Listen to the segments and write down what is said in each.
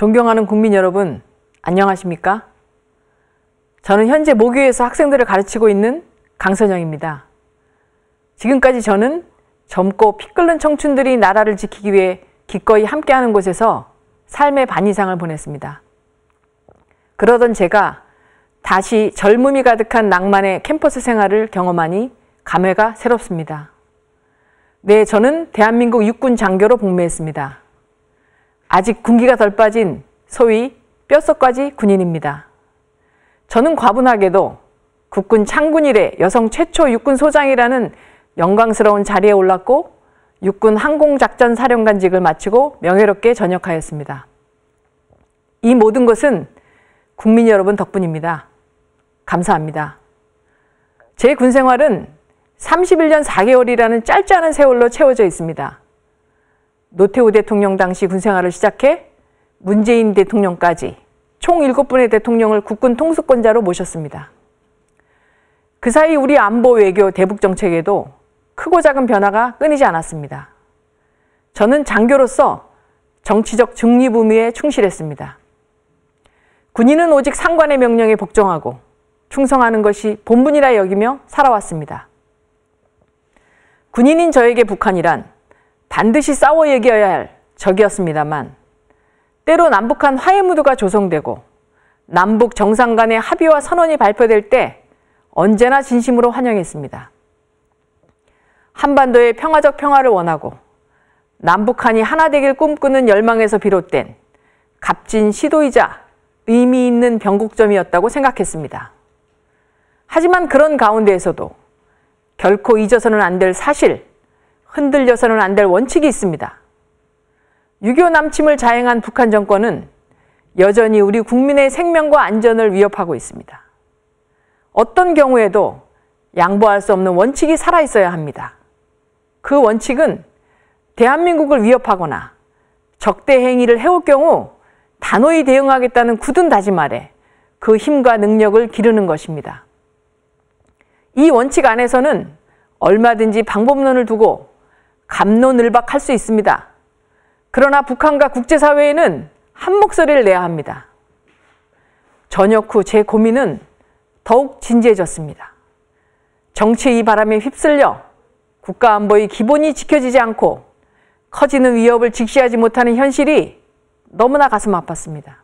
존경하는 국민 여러분, 안녕하십니까? 저는 현재 모교에서 학생들을 가르치고 있는 강선영입니다. 지금까지 저는 젊고 피 끓는 청춘들이 나라를 지키기 위해 기꺼이 함께하는 곳에서 삶의 반 이상을 보냈습니다. 그러던 제가 다시 젊음이 가득한 낭만의 캠퍼스 생활을 경험하니 감회가 새롭습니다. 네, 저는 대한민국 육군 장교로 복무했습니다. 아직 군기가 덜 빠진 소위 뼛속까지 군인입니다. 저는 과분하게도 국군 창군 이래 여성 최초 육군 소장이라는 영광스러운 자리에 올랐고 육군 항공작전 사령관직을 마치고 명예롭게 전역하였습니다. 이 모든 것은 국민 여러분 덕분입니다. 감사합니다. 제 군 생활은 31년 4개월이라는 짧지 않은 세월로 채워져 있습니다. 노태우 대통령 당시 군생활을 시작해 문재인 대통령까지 총 7분의 대통령을 국군 통수권자로 모셨습니다. 그 사이 우리 안보 외교 대북 정책에도 크고 작은 변화가 끊이지 않았습니다. 저는 장교로서 정치적 중립의무에 충실했습니다. 군인은 오직 상관의 명령에 복종하고 충성하는 것이 본분이라 여기며 살아왔습니다. 군인인 저에게 북한이란 반드시 싸워 얘기겨야할 적이었습니다만 때로 남북한 화해 무드가 조성되고 남북 정상 간의 합의와 선언이 발표될 때 언제나 진심으로 환영했습니다. 한반도의 평화적 평화를 원하고 남북한이 하나 되길 꿈꾸는 열망에서 비롯된 값진 시도이자 의미 있는 변곡점이었다고 생각했습니다. 하지만 그런 가운데에서도 결코 잊어서는 안 될 사실 흔들려서는 안 될 원칙이 있습니다. 6.25 남침을 자행한 북한 정권은 여전히 우리 국민의 생명과 안전을 위협하고 있습니다. 어떤 경우에도 양보할 수 없는 원칙이 살아있어야 합니다. 그 원칙은 대한민국을 위협하거나 적대 행위를 해올 경우 단호히 대응하겠다는 굳은 다짐 아래 그 힘과 능력을 기르는 것입니다. 이 원칙 안에서는 얼마든지 방법론을 두고 감론을박할 수 있습니다. 그러나 북한과 국제사회에는 한 목소리를 내야 합니다. 전역 후 제 고민은 더욱 진지해졌습니다. 정치의 바람에 휩쓸려 국가안보의 기본이 지켜지지 않고 커지는 위협을 직시하지 못하는 현실이 너무나 가슴 아팠습니다.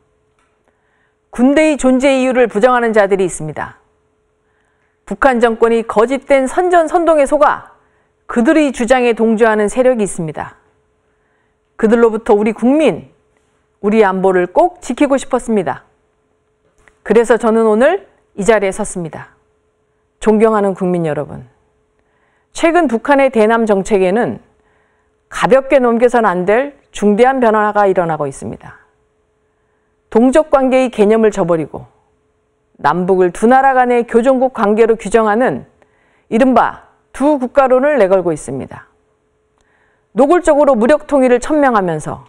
군대의 존재 이유를 부정하는 자들이 있습니다. 북한 정권이 거짓된 선전선동에 속아 그들이 주장에 동조하는 세력이 있습니다. 그들로부터 우리 국민, 우리 안보를 꼭 지키고 싶었습니다. 그래서 저는 오늘 이 자리에 섰습니다. 존경하는 국민 여러분. 최근 북한의 대남 정책에는 가볍게 넘겨선 안 될 중대한 변화가 일어나고 있습니다. 동족 관계의 개념을 저버리고 남북을 두 나라 간의 교정국 관계로 규정하는 이른바 두 국가론을 내걸고 있습니다. 노골적으로 무력 통일을 천명하면서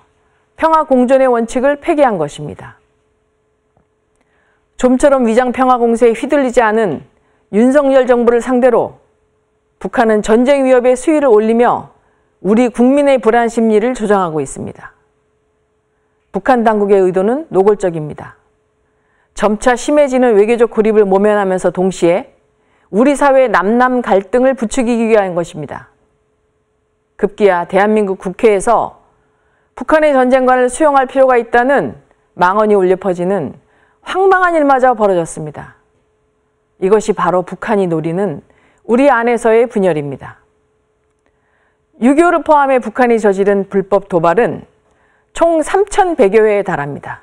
평화 공존의 원칙을 폐기한 것입니다. 좀처럼 위장 평화 공세에 휘둘리지 않은 윤석열 정부를 상대로 북한은 전쟁 위협의 수위를 올리며 우리 국민의 불안 심리를 조장하고 있습니다. 북한 당국의 의도는 노골적입니다. 점차 심해지는 외교적 고립을 모면하면서 동시에 우리 사회 의 남남 갈등을 부추기기 위한 것입니다. 급기야 대한민국 국회에서 북한의 전쟁관을 수용할 필요가 있다는 망언이 울려 퍼지는 황망한 일마저 벌어졌습니다. 이것이 바로 북한이 노리는 우리 안에서의 분열입니다. 6.25를 포함해 북한이 저지른 불법 도발은 총 3,100여 회에 달합니다.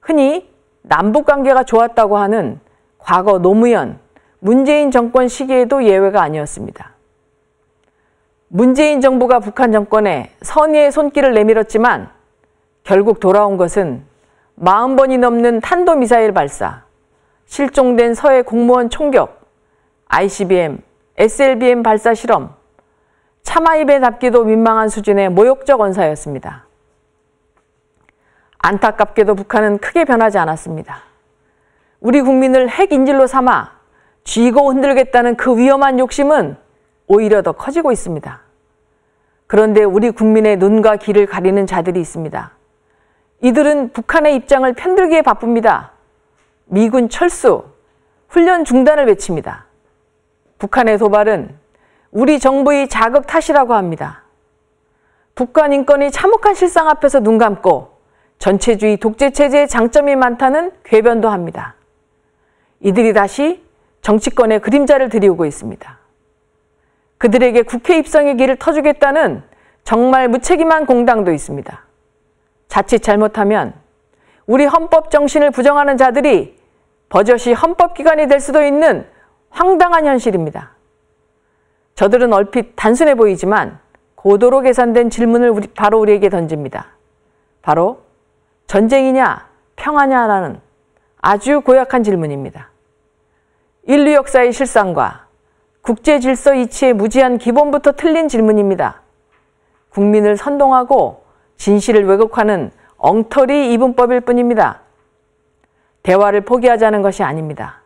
흔히 남북관계가 좋았다고 하는 과거 노무현, 문재인 정권 시기에도 예외가 아니었습니다. 문재인 정부가 북한 정권에 선의의 손길을 내밀었지만 결국 돌아온 것은 40번이 넘는 탄도미사일 발사, 실종된 서해 공무원 총격, ICBM, SLBM 발사 실험, 차마 입에 담기도 민망한 수준의 모욕적 언사였습니다. 안타깝게도 북한은 크게 변하지 않았습니다. 우리 국민을 핵인질로 삼아 쥐고 흔들겠다는 그 위험한 욕심은 오히려 더 커지고 있습니다. 그런데 우리 국민의 눈과 귀를 가리는 자들이 있습니다. 이들은 북한의 입장을 편들기에 바쁩니다. 미군 철수, 훈련 중단을 외칩니다. 북한의 도발은 우리 정부의 자극 탓이라고 합니다. 북한 인권이 참혹한 실상 앞에서 눈 감고 전체주의 독재체제의 장점이 많다는 궤변도 합니다. 이들이 다시 정치권의 그림자를 들이우고 있습니다. 그들에게 국회 입성의 길을 터주겠다는 정말 무책임한 공당도 있습니다. 자칫 잘못하면 우리 헌법 정신을 부정하는 자들이 버젓이 헌법기관이 될 수도 있는 황당한 현실입니다. 저들은 얼핏 단순해 보이지만 고도로 계산된 질문을 우리, 바로 우리에게 던집니다. 바로 전쟁이냐 평화냐라는 아주 고약한 질문입니다. 인류 역사의 실상과 국제 질서 이치에 무지한 기본부터 틀린 질문입니다. 국민을 선동하고 진실을 왜곡하는 엉터리 이분법일 뿐입니다. 대화를 포기하자는 것이 아닙니다.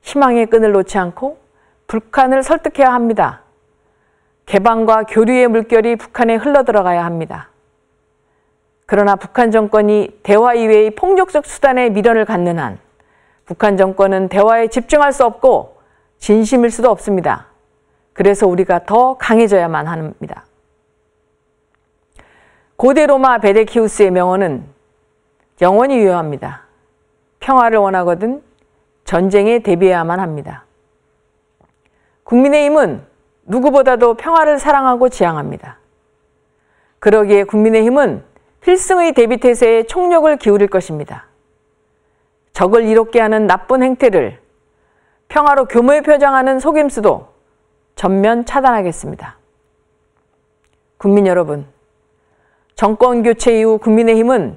희망의 끈을 놓지 않고 북한을 설득해야 합니다. 개방과 교류의 물결이 북한에 흘러들어가야 합니다. 그러나 북한 정권이 대화 이외의 폭력적 수단에 미련을 갖는 한 북한 정권은 대화에 집중할 수 없고 진심일 수도 없습니다. 그래서 우리가 더 강해져야만 합니다. 고대 로마 베데키우스의 명언은 영원히 유효합니다. 평화를 원하거든 전쟁에 대비해야만 합니다. 국민의힘은 누구보다도 평화를 사랑하고 지향합니다. 그러기에 국민의힘은 필승의 대비태세에 총력을 기울일 것입니다. 적을 이롭게 하는 나쁜 행태를 평화로 교모히표정하는 속임수도 전면 차단하겠습니다. 국민 여러분, 정권 교체 이후 국민의힘은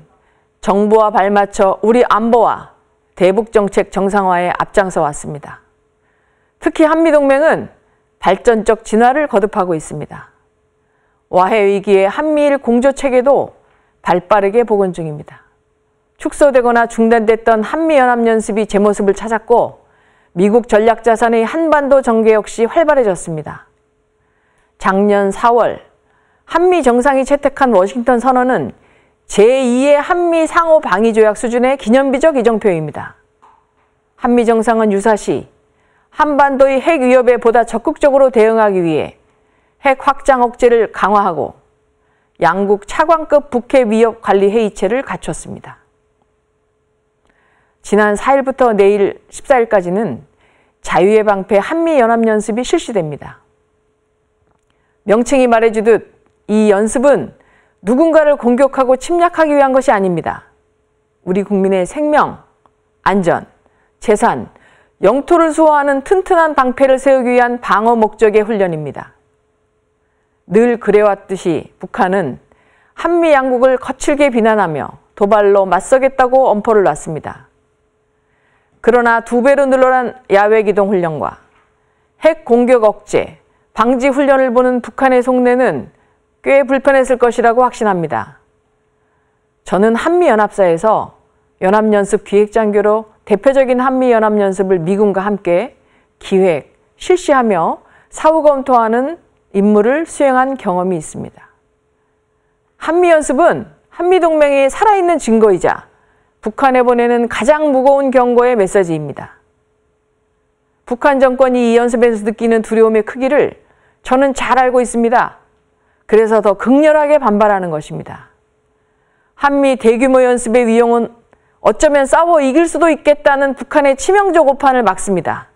정부와 발맞춰 우리 안보와 대북 정책 정상화에 앞장서 왔습니다. 특히 한미동맹은 발전적 진화를 거듭하고 있습니다. 와해 위기의 한미일 공조 체계도 발빠르게 복원 중입니다. 축소되거나 중단됐던 한미연합연습이 제 모습을 찾았고 미국 전략자산의 한반도 전개 역시 활발해졌습니다. 작년 4월 한미 정상이 채택한 워싱턴 선언은 제2의 한미 상호 방위 조약 수준의 기념비적 이정표입니다. 한미 정상은 유사시 한반도의 핵 위협에 보다 적극적으로 대응하기 위해 핵 확장 억제를 강화하고 양국 차관급 북해 위협 관리 회의체를 갖췄습니다. 지난 4일부터 내일 14일까지는 자유의 방패 한미연합연습이 실시됩니다. 명칭이 말해주듯 이 연습은 누군가를 공격하고 침략하기 위한 것이 아닙니다. 우리 국민의 생명, 안전, 재산, 영토를 수호하는 튼튼한 방패를 세우기 위한 방어 목적의 훈련입니다. 늘 그래왔듯이 북한은 한미 양국을 거칠게 비난하며 도발로 맞서겠다고 엄포를 놨습니다. 그러나 두 배로 늘어난 야외 기동 훈련과 핵 공격 억제, 방지 훈련을 보는 북한의 속내는 꽤 불편했을 것이라고 확신합니다. 저는 한미연합사에서 연합연습 기획장교로 대표적인 한미연합연습을 미군과 함께 기획, 실시하며 사후 검토하는 임무를 수행한 경험이 있습니다. 한미연습은 한미동맹의 살아있는 증거이자 북한에 보내는 가장 무거운 경고의 메시지입니다. 북한 정권이 이 연습에서 느끼는 두려움의 크기를 저는 잘 알고 있습니다. 그래서 더 극렬하게 반발하는 것입니다. 한미 대규모 연습의 위용은 어쩌면 싸워 이길 수도 있겠다는 북한의 치명적 오판을 막습니다.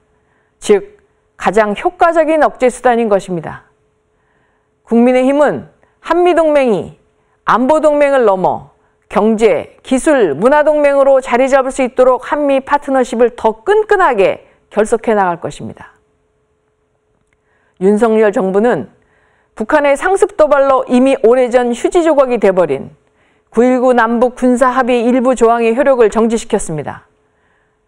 즉, 가장 효과적인 억제 수단인 것입니다. 국민의힘은 한미동맹이 안보동맹을 넘어 경제, 기술, 문화동맹으로 자리 잡을 수 있도록 한미 파트너십을 더 끈끈하게 결속해 나갈 것입니다. 윤석열 정부는 북한의 상습 도발로 이미 오래전 휴지 조각이 돼버린 9.19 남북 군사 합의 일부 조항의 효력을 정지시켰습니다.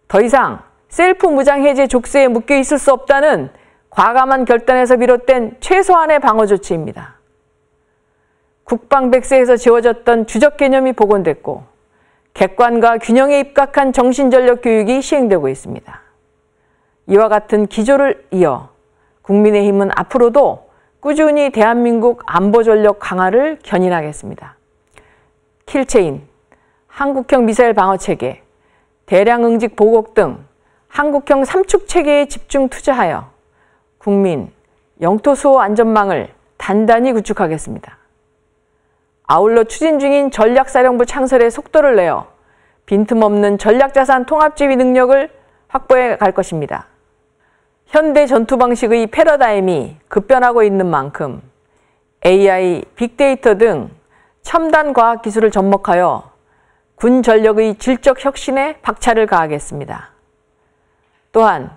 더 이상 셀프 무장 해제 족쇄에 묶여 있을 수 없다는 과감한 결단에서 비롯된 최소한의 방어 조치입니다. 국방백세에서 지워졌던 주적 개념이 복원됐고 객관과 균형에 입각한 정신전력 교육이 시행되고 있습니다. 이와 같은 기조를 이어 국민의힘은 앞으로도 꾸준히 대한민국 안보전력 강화를 견인하겠습니다. 킬체인, 한국형 미사일 방어체계, 대량 응직 보복 등 한국형 삼축체계에 집중 투자하여 국민, 영토 수호 안전망을 단단히 구축하겠습니다. 아울러 추진 중인 전략사령부 창설에 속도를 내어 빈틈없는 전략자산 통합지휘 능력을 확보해 갈 것입니다. 현대 전투 방식의 패러다임이 급변하고 있는 만큼 AI, 빅데이터 등 첨단 과학 기술을 접목하여 군 전력의 질적 혁신에 박차를 가하겠습니다. 또한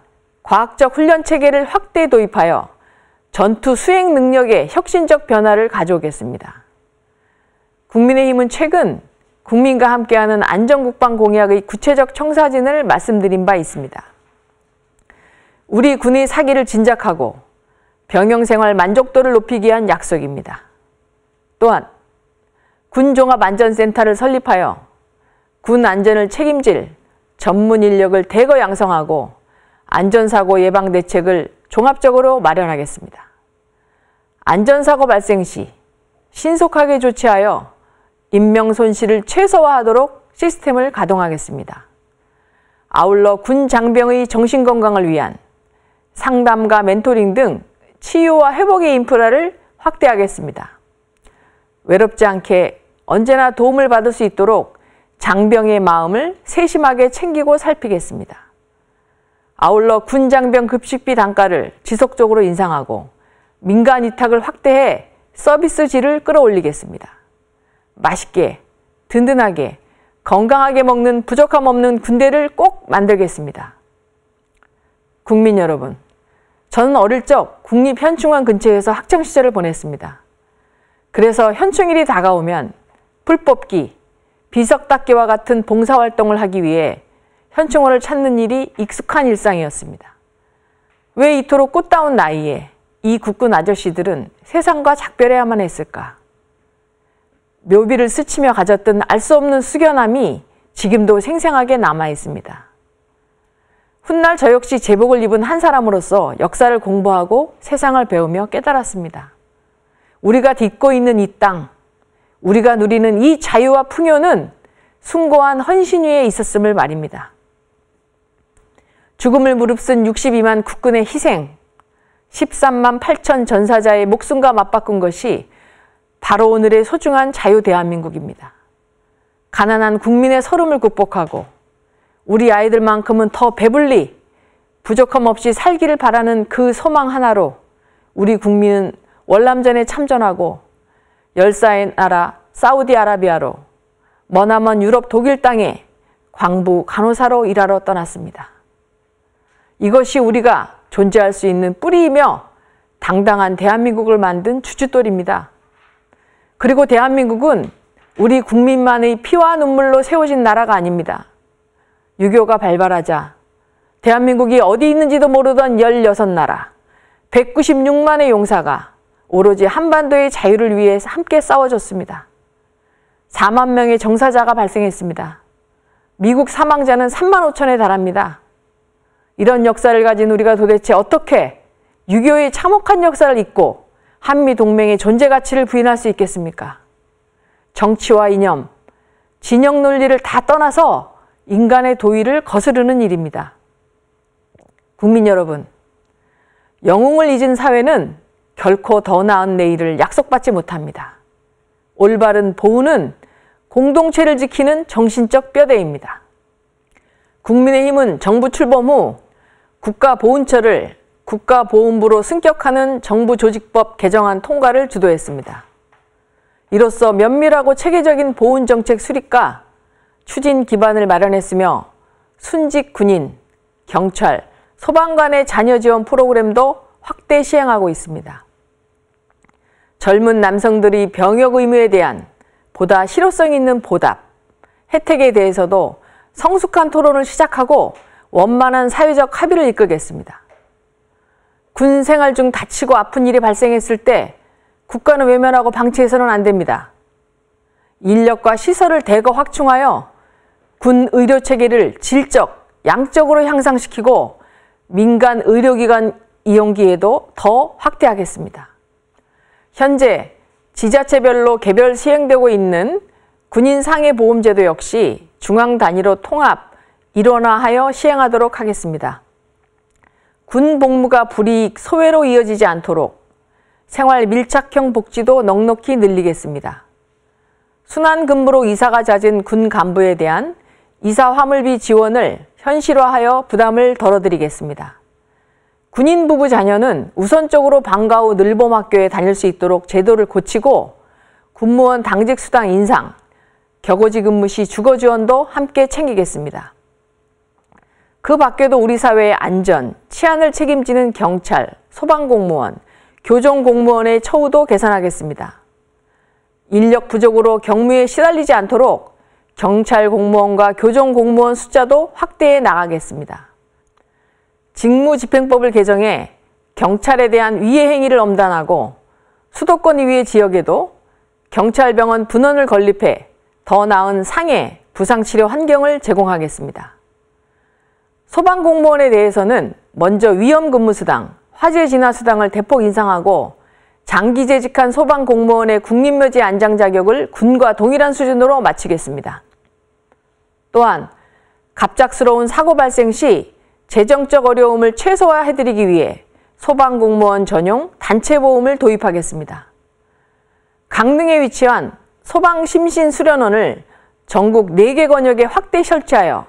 과학적 훈련 체계를 확대 도입하여 전투 수행 능력에 혁신적 변화를 가져오겠습니다. 국민의힘은 최근 국민과 함께하는 안전국방 공약의 구체적 청사진을 말씀드린 바 있습니다. 우리 군의 사기를 진작하고 병영 생활 만족도를 높이기 위한 약속입니다. 또한 군 종합 안전센터를 설립하여 군 안전을 책임질 전문 인력을 대거 양성하고 안전사고 예방 대책을 종합적으로 마련하겠습니다. 안전사고 발생 시 신속하게 조치하여 인명 손실을 최소화하도록 시스템을 가동하겠습니다. 아울러 군 장병의 정신건강을 위한 상담과 멘토링 등 치유와 회복의 인프라를 확대하겠습니다. 외롭지 않게 언제나 도움을 받을 수 있도록 장병의 마음을 세심하게 챙기고 살피겠습니다. 아울러 군 장병 급식비 단가를 지속적으로 인상하고 민간 위탁을 확대해 서비스 질을 끌어올리겠습니다. 맛있게, 든든하게, 건강하게 먹는 부족함 없는 군대를 꼭 만들겠습니다. 국민 여러분, 저는 어릴 적 국립현충원 근처에서 학창 시절을 보냈습니다. 그래서 현충일이 다가오면 풀뽑기, 비석 닦기와 같은 봉사활동을 하기 위해 현충원을 찾는 일이 익숙한 일상이었습니다. 왜 이토록 꽃다운 나이에 이 국군 아저씨들은 세상과 작별해야만 했을까? 묘비를 스치며 가졌던 알 수 없는 숙연함이 지금도 생생하게 남아 있습니다. 훗날 저 역시 제복을 입은 한 사람으로서 역사를 공부하고 세상을 배우며 깨달았습니다. 우리가 딛고 있는 이 땅, 우리가 누리는 이 자유와 풍요는 숭고한 헌신 위에 있었음을 말입니다. 죽음을 무릅쓴 62만 국군의 희생, 13만 8천 전사자의 목숨과 맞바꾼 것이 바로 오늘의 소중한 자유 대한민국입니다. 가난한 국민의 서름을 극복하고 우리 아이들만큼은 더 배불리 부족함 없이 살기를 바라는 그 소망 하나로 우리 국민은 월남전에 참전하고 열사의 나라 사우디아라비아로 머나먼 유럽 독일 땅에 광부 간호사로 일하러 떠났습니다. 이것이 우리가 존재할 수 있는 뿌리이며 당당한 대한민국을 만든 주춧돌입니다. 그리고 대한민국은 우리 국민만의 피와 눈물로 세워진 나라가 아닙니다. 유교가 발발하자 대한민국이 어디 있는지도 모르던 16나라, 196만의 용사가 오로지 한반도의 자유를 위해 함께 싸워줬습니다. 4만 명의 정사자가 발생했습니다. 미국 사망자는 3만 5천에 달합니다. 이런 역사를 가진 우리가 도대체 어떻게 유교의 참혹한 역사를 잊고 한미 동맹의 존재 가치를 부인할 수 있겠습니까? 정치와 이념, 진영 논리를 다 떠나서 인간의 도의를 거스르는 일입니다. 국민 여러분, 영웅을 잊은 사회는 결코 더 나은 내일을 약속받지 못합니다. 올바른 보훈은 공동체를 지키는 정신적 뼈대입니다. 국민의힘은 정부 출범 후 국가보훈처를 국가보훈부로 승격하는 정부 조직법 개정안 통과를 주도했습니다. 이로써 면밀하고 체계적인 보훈 정책 수립과 추진 기반을 마련했으며 순직 군인, 경찰, 소방관의 자녀 지원 프로그램도 확대 시행하고 있습니다. 젊은 남성들이 병역 의무에 대한 보다 실효성 있는 보답, 혜택에 대해서도 성숙한 토론을 시작하고 원만한 사회적 합의를 이끌겠습니다. 군 생활 중 다치고 아픈 일이 발생했을 때 국가는 외면하고 방치해서는 안 됩니다. 인력과 시설을 대거 확충하여 군 의료 체계를 질적, 양적으로 향상시키고 민간 의료기관 이용 기에도더 확대하겠습니다. 현재 지자체별로 개별 시행되고 있는 군인 상해 보험제도 역시 중앙 단위로 통합, 일원화하여 시행하도록 하겠습니다. 군 복무가 불이익 소외로 이어지지 않도록 생활 밀착형 복지도 넉넉히 늘리겠습니다. 순환 근무로 이사가 잦은 군 간부에 대한 이사 화물비 지원을 현실화하여 부담을 덜어드리겠습니다. 군인 부부 자녀는 우선적으로 방과 후 늘봄학교에 다닐 수 있도록 제도를 고치고 군무원 당직 수당 인상, 격오지 근무 시 주거 지원도 함께 챙기겠습니다. 그 밖에도 우리 사회의 안전, 치안을 책임지는 경찰, 소방공무원, 교정공무원의 처우도 개선하겠습니다. 인력 부족으로 경무에 시달리지 않도록 경찰 공무원과 교정 공무원 숫자도 확대해 나가겠습니다. 직무집행법을 개정해 경찰에 대한 위해 행위를 엄단하고 수도권 이외 지역에도 경찰병원 분원을 건립해 더 나은 상해, 부상치료 환경을 제공하겠습니다. 소방공무원에 대해서는 먼저 위험근무수당, 화재진화수당을 대폭 인상하고 장기 재직한 소방공무원의 국립묘지 안장 자격을 군과 동일한 수준으로 마치겠습니다. 또한 갑작스러운 사고 발생 시 재정적 어려움을 최소화해드리기 위해 소방공무원 전용 단체보험을 도입하겠습니다. 강릉에 위치한 소방심신수련원을 전국 4개 권역에 확대 설치하여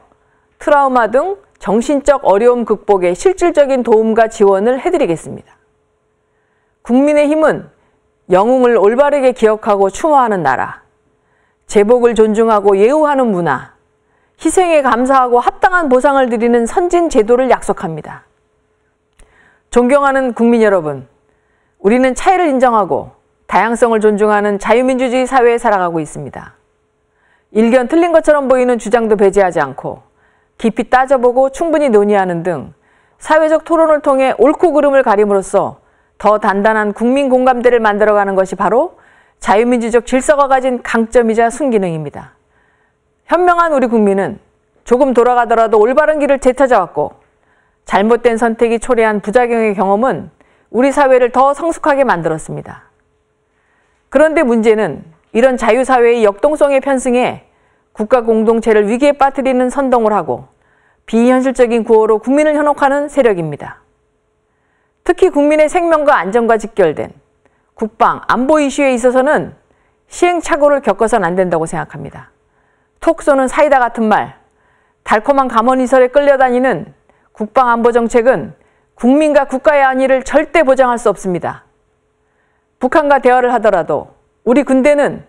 트라우마 등 정신적 어려움 극복에 실질적인 도움과 지원을 해드리겠습니다. 국민의힘은 영웅을 올바르게 기억하고 추모하는 나라, 제복을 존중하고 예우하는 문화, 희생에 감사하고 합당한 보상을 드리는 선진 제도를 약속합니다. 존경하는 국민 여러분, 우리는 차이를 인정하고 다양성을 존중하는 자유민주주의 사회에 살아가고 있습니다. 일견 틀린 것처럼 보이는 주장도 배제하지 않고 깊이 따져보고 충분히 논의하는 등 사회적 토론을 통해 옳고 그름을 가림으로써 더 단단한 국민 공감대를 만들어가는 것이 바로 자유민주적 질서가 가진 강점이자 순기능입니다. 현명한 우리 국민은 조금 돌아가더라도 올바른 길을 되찾아왔고 잘못된 선택이 초래한 부작용의 경험은 우리 사회를 더 성숙하게 만들었습니다. 그런데 문제는 이런 자유사회의 역동성의 편승에 국가 공동체를 위기에 빠뜨리는 선동을 하고 비현실적인 구호로 국민을 현혹하는 세력입니다. 특히 국민의 생명과 안전과 직결된 국방, 안보 이슈에 있어서는 시행착오를 겪어서는안 된다고 생각합니다. 톡 쏘는 사이다 같은 말, 달콤한 감언이설에 끌려다니는 국방 안보 정책은 국민과 국가의 안위를 절대 보장할 수 없습니다. 북한과 대화를 하더라도 우리 군대는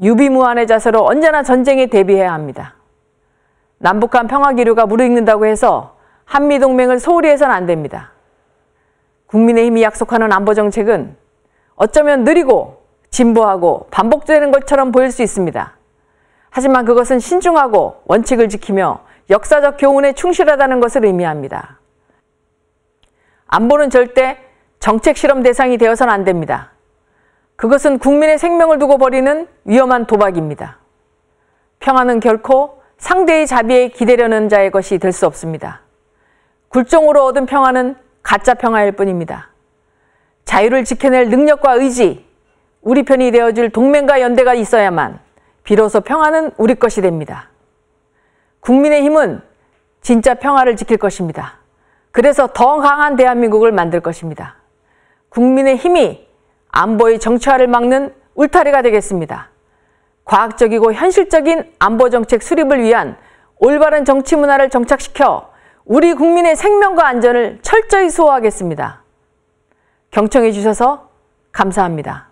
유비무한의 자세로 언제나 전쟁에 대비해야 합니다. 남북한 평화기류가 무르익는다고 해서 한미동맹을 소홀히 해선 안 됩니다. 국민의힘이 약속하는 안보정책은 어쩌면 느리고 진보하고 반복되는 것처럼 보일 수 있습니다. 하지만 그것은 신중하고 원칙을 지키며 역사적 교훈에 충실하다는 것을 의미합니다. 안보는 절대 정책 실험 대상이 되어서는안 됩니다. 그것은 국민의 생명을 두고 버리는 위험한 도박입니다. 평화는 결코 상대의 자비에 기대려는 자의 것이 될 수 없습니다. 굴종으로 얻은 평화는 가짜 평화일 뿐입니다. 자유를 지켜낼 능력과 의지, 우리 편이 되어줄 동맹과 연대가 있어야만 비로소 평화는 우리 것이 됩니다. 국민의 힘은 진짜 평화를 지킬 것입니다. 그래서 더 강한 대한민국을 만들 것입니다. 국민의 힘이 안보의 정치화를 막는 울타리가 되겠습니다. 과학적이고 현실적인 안보 정책 수립을 위한 올바른 정치 문화를 정착시켜 우리 국민의 생명과 안전을 철저히 수호하겠습니다. 경청해 주셔서 감사합니다.